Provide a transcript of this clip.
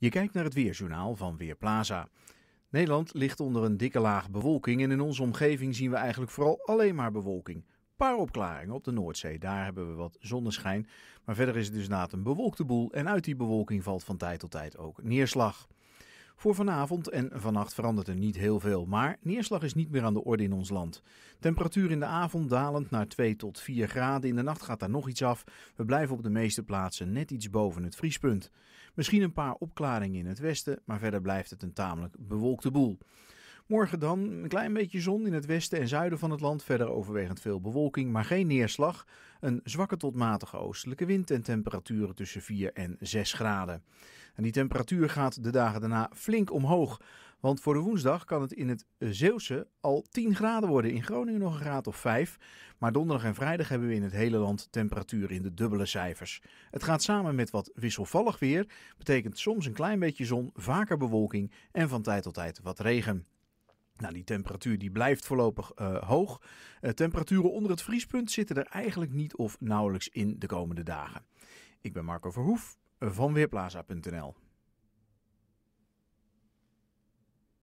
Je kijkt naar het Weerjournaal van Weerplaza. Nederland ligt onder een dikke laag bewolking en in onze omgeving zien we eigenlijk vooral alleen maar bewolking. Paar opklaringen op de Noordzee, daar hebben we wat zonneschijn. Maar verder is het dus na een bewolkte boel en uit die bewolking valt van tijd tot tijd ook neerslag. Voor vanavond en vannacht verandert er niet heel veel, maar neerslag is niet meer aan de orde in ons land. Temperatuur in de avond dalend naar 2 tot 4 graden. In de nacht gaat daar nog iets af. We blijven op de meeste plaatsen net iets boven het vriespunt. Misschien een paar opklaringen in het westen, maar verder blijft het een tamelijk bewolkte boel. Morgen dan een klein beetje zon in het westen en zuiden van het land. Verder overwegend veel bewolking, maar geen neerslag. Een zwakke tot matige oostelijke wind en temperaturen tussen 4 en 6 graden. En die temperatuur gaat de dagen daarna flink omhoog. Want voor de woensdag kan het in het Zeeuwse al 10 graden worden. In Groningen nog een graad of 5. Maar donderdag en vrijdag hebben we in het hele land temperaturen in de dubbele cijfers. Het gaat samen met wat wisselvallig weer. Betekent soms een klein beetje zon, vaker bewolking en van tijd tot tijd wat regen. Nou, die temperatuur die blijft voorlopig eh, hoog. Uh, temperaturen onder het vriespunt zitten er eigenlijk niet of nauwelijks in de komende dagen. Ik ben Marco Verhoef eh, van Weerplaza.nl.